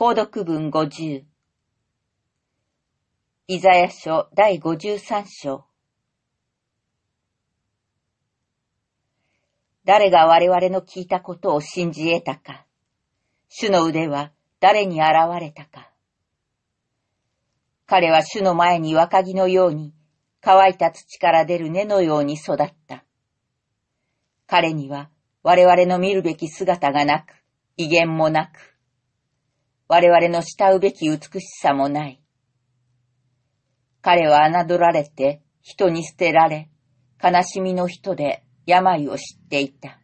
購読文五十。イザヤ書第五十三章。誰が我々の聞いたことを信じ得たか。主の腕は誰に現れたか。彼は主の前に若木のように、乾いた土から出る根のように育った。彼には我々の見るべき姿がなく、威厳もなく、我々の慕うべき美しさもない。彼は侮られて、人に捨てられ、悲しみの人で病を知っていた。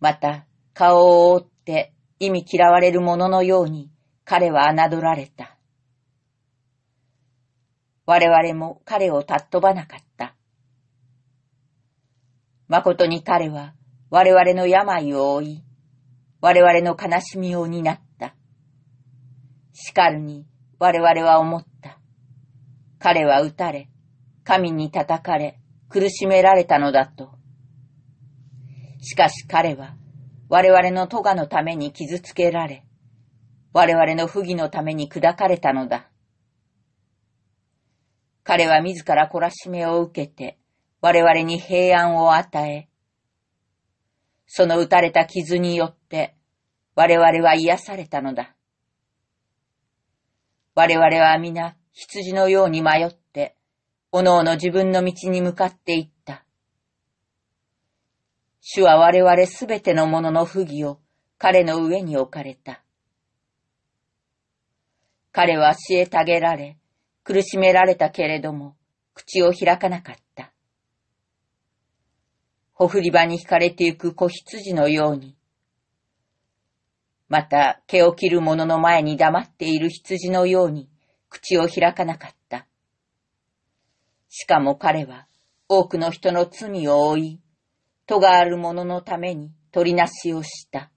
また、顔を覆って意味嫌われる者のように彼は侮られた。我々も彼をたっ飛ばなかった。誠に彼は我々の病を負い、我々の悲しみを担った。しかるに我々は思った。彼は撃たれ、神に叩かれ、苦しめられたのだと。しかし彼は、我々の咎のために傷つけられ、我々の不義のために砕かれたのだ。彼は自ら懲らしめを受けて、我々に平安を与え、その打たれた傷によって我々は癒されたのだ。我々は皆羊のように迷って、おのおの自分の道に向かっていった。主は我々すべてのものの不義を彼の上に置かれた。彼は教えたげられ、苦しめられたけれども、口を開かなかった。ほふり場に惹かれてゆく子羊のように。また、毛を切る者の前に黙っている羊のように、口を開かなかった。しかも彼は、多くの人の罪を負い、戸がある者のために取りなしをした。